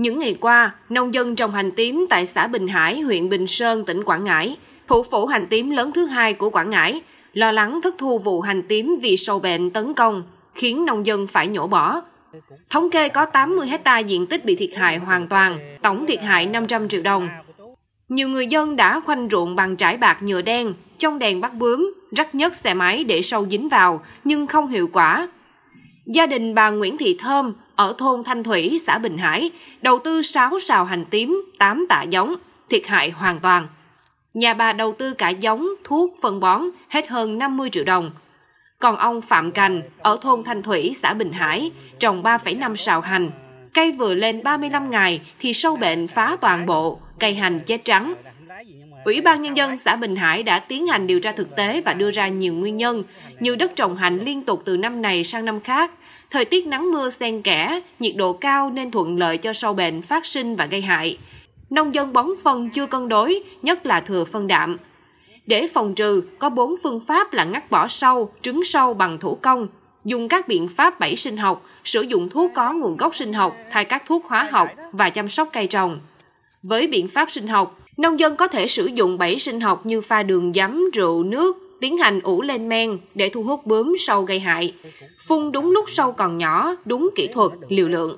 Những ngày qua, nông dân trồng hành tím tại xã Bình Hải, huyện Bình Sơn, tỉnh Quảng Ngãi, thủ phủ hành tím lớn thứ hai của Quảng Ngãi, lo lắng thất thu vụ hành tím vì sâu bệnh tấn công, khiến nông dân phải nhổ bỏ. Thống kê có 80 hecta diện tích bị thiệt hại hoàn toàn, tổng thiệt hại 500 triệu đồng. Nhiều người dân đã khoanh ruộng bằng trải bạc nhựa đen, trong đèn bắt bướm, rắc nhất xe máy để sâu dính vào, nhưng không hiệu quả. Gia đình bà Nguyễn Thị Thơm, ở thôn Thanh Thủy, xã Bình Hải, đầu tư 6 sào hành tím, 8 tạ giống, thiệt hại hoàn toàn. Nhà bà đầu tư cả giống, thuốc, phân bón, hết hơn 50 triệu đồng. Còn ông Phạm Cành, ở thôn Thanh Thủy, xã Bình Hải, trồng 3,5 sào hành. Cây vừa lên 35 ngày thì sâu bệnh phá toàn bộ, cây hành chết trắng, Ủy ban Nhân dân xã Bình Hải đã tiến hành điều tra thực tế và đưa ra nhiều nguyên nhân, như đất trồng hành liên tục từ năm này sang năm khác, thời tiết nắng mưa xen kẽ, nhiệt độ cao nên thuận lợi cho sâu bệnh phát sinh và gây hại. Nông dân bón phân chưa cân đối, nhất là thừa phân đạm. Để phòng trừ, có 4 phương pháp là ngắt bỏ sâu, trứng sâu bằng thủ công, dùng các biện pháp bẫy sinh học, sử dụng thuốc có nguồn gốc sinh học thay các thuốc hóa học và chăm sóc cây trồng. Với biện pháp sinh học, Nông dân có thể sử dụng bẫy sinh học như pha đường giấm, rượu, nước, tiến hành ủ lên men để thu hút bướm sâu gây hại. Phun đúng lúc sâu còn nhỏ, đúng kỹ thuật, liều lượng.